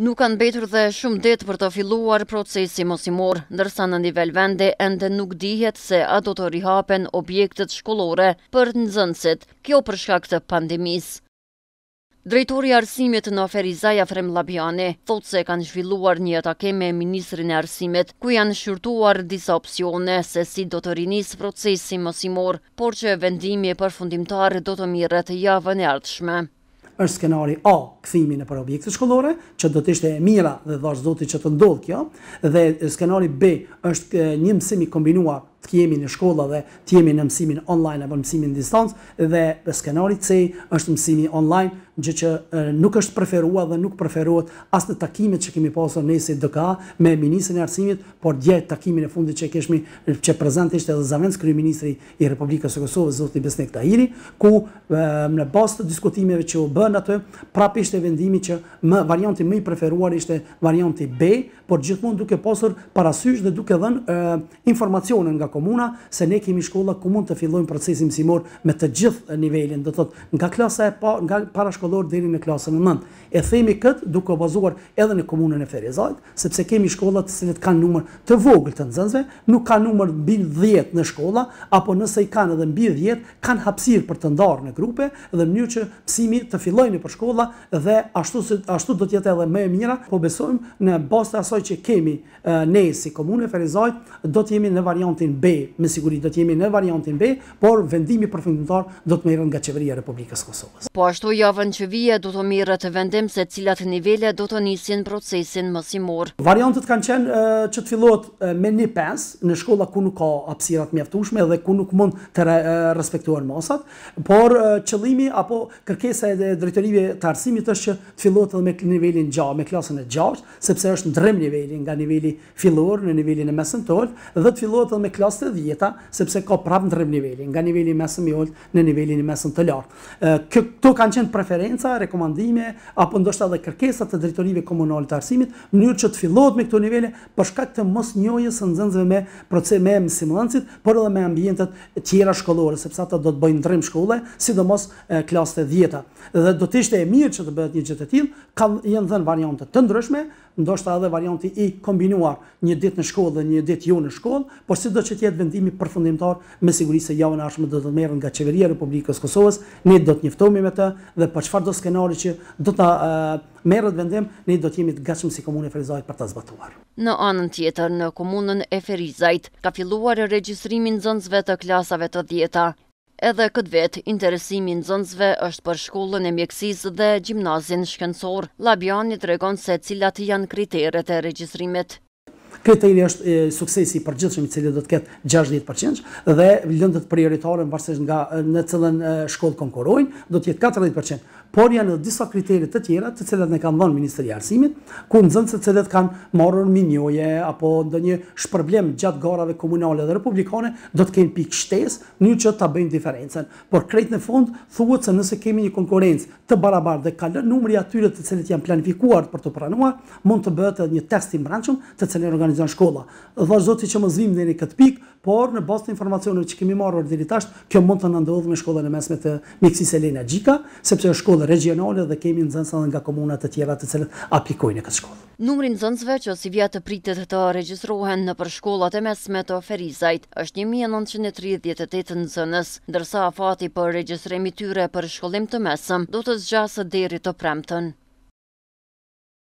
Nuk kanë betur dhe shumë ditë për të filluar procesi mosimor, ndërsa në nivel vende ende nuk dihet se a do të rihapen objektet shkollore për nëzënësit, kjo për shkak të pandemisë. Drejtori arsimit në Ferizaj Afrem Labjani thot se kanë zhvilluar një atake me Ministrin e Arsimit, ku janë shqyrtuar disa opcione se si do të rinis procesi mësimor, por që vendimi për fundimtar do të mirët javën e ardhshme është skenari A, këthimi në për objekte shkollore, që do të ishte e mira dhe dhe zotit që të ndodhë kjo, dhe skenari B është një mësimi kombinuar të kemi në shkolla dhe të jemi në mësimin online apo mësimin distancë dhe për skenari C është mësimi online, gjë që nuk është preferuar dhe nuk preferohet as në takimet që kemi pasur ne si DK me ministrin e arsimit, por dje takimin e fundit që kemi që prezant edhe zëvendës kryeministri i Republikës së Kosovës zoti Besnik Tahiri, ku në bazë të diskutimeve që u bën atë, prapë ishte vendimi që më varianti më i preferuar ishte varianti B, por gjithmonë duke pasur parasysh dhe duke dhënë informacione nga komuna, se ne kemi shkolla ku mund të fillojmë procesin mësimor me të gjithë nivelin, do thotë nga klasa e parë, nga parashkollor deri në klasën e 9. E themi kët duke bazuar edhe në komunën e Ferizajt, sepse kemi shkolla të cilat kanë numër të vogël të nxënësve, nuk kanë numër mbi 10 në shkolla, apo nëse i kanë edhe mbi 10, kanë hapësirë për të ndarë në grupe dhe në mënyrë që mësimi të fillojnë për shkolla dhe ashtu ashtu do të jetë edhe më e mirë, po besojmë në bazë të asaj që kemi ne si komunë Ferizajt, do të jemi në variantin B, me siguri do të jemi në variantin B, por vendimi përfundimtar do të merret nga Qeveria e Republikës së Kosovës. Po ashtu javën që vijë do të merret vendim se cilat nivele do të nisin procesin mësimor. Variantet kanë qenë që të fillohet me një pens në shkolla ku nuk ka hapësira të mjaftueshme dhe ku nuk mund të respektohen masat, por qëllimi apo kërkesa e drejtorive të arsimit është që të fillohet edhe me nivelin 6, me klasën e 6, sepse është ndrym niveli nga niveli fillor në nivelin e mesëm mesëntor dhe të fillohet edhe me klasën raste dhjeta, sepse ka prapë në tre nivelli, nga nivelli mesëm i oltë në nivelli në mesëm të lartë. Këto kanë qenë preferenca, rekomandime, apo ndoshta dhe kërkesat të drejtorive komunale të arsimit, në mënyrë që të fillohet me këto nivelle, përshka këtë mos njojës së nëzënzve me proces me mësimulancit, por edhe me ambientet tjera shkollore, sepse ata do të bëjnë ndrim shkolle, sidomos klasët e dhjeta. Dhe do të ishte e mirë që të bëhet një gjithë të kanë jenë dhenë variante të ndryshme, ndoshta edhe varianti i kombinuar një ditë në shkollë dhe një ditë jo në shkollë, por si do që të jetë vendimi përfundimtar me siguri se javën arshme do të merë nga qeveria Republikës Kosovës, ne do të njëftomi me të dhe për qëfar do skenari që do të merët vendim, ne do të jemi të gatshëm si Komune Ferizajt për të zbatuar. Në anën tjetër, në Komunën e Ferizajt, ka filluar regjistrimin zëndzve të klasave të djeta. Edhe këtë vetë, interesimin zëndzve është për shkollën e mjekësis dhe gjimnazin shkencor. Labiani të regon se cilat janë kriteret e regjistrimit. Këtë e është suksesi për përgjithshëm i cili do të ketë 60% dhe lëndët prioritare në nga në cilën shkollë konkurojnë, do të jetë 40%. Por janë dhe disa kriterit të tjera të cilat ne kanë dhënë Ministri i Arsimit, ku në zëndë se cilët kanë marrën minjoje apo ndë një shpërblem gjatë garave komunale dhe republikane, do të kenë pikë shtesë një që të bëjnë diferencen. Por krejt në fund, thuhet se nëse kemi një konkurencë të barabar dhe kalën, numri atyre të cilët janë planifikuar për të pranuar, mund të bëhet një test i të cilat organizon shkolla. Dhe thash zoti që zvim dhe deri kët pikë, por në bazë të informacioneve që kemi marrë deri tash, kjo mund të na ndodhë me shkollën e mesme të Miksis Elena Xhika, sepse është shkollë regjionale dhe kemi nxënës edhe nga komuna të tjera të cilët aplikojnë në këtë shkollë. Numri i nxënësve që si vija të pritet të regjistrohen në për shkollat e mesme të Ferizajt është 1938 nxënës, ndërsa afati për regjistrimin tyre për shkollim të mesëm do të zgjasë deri të premtën.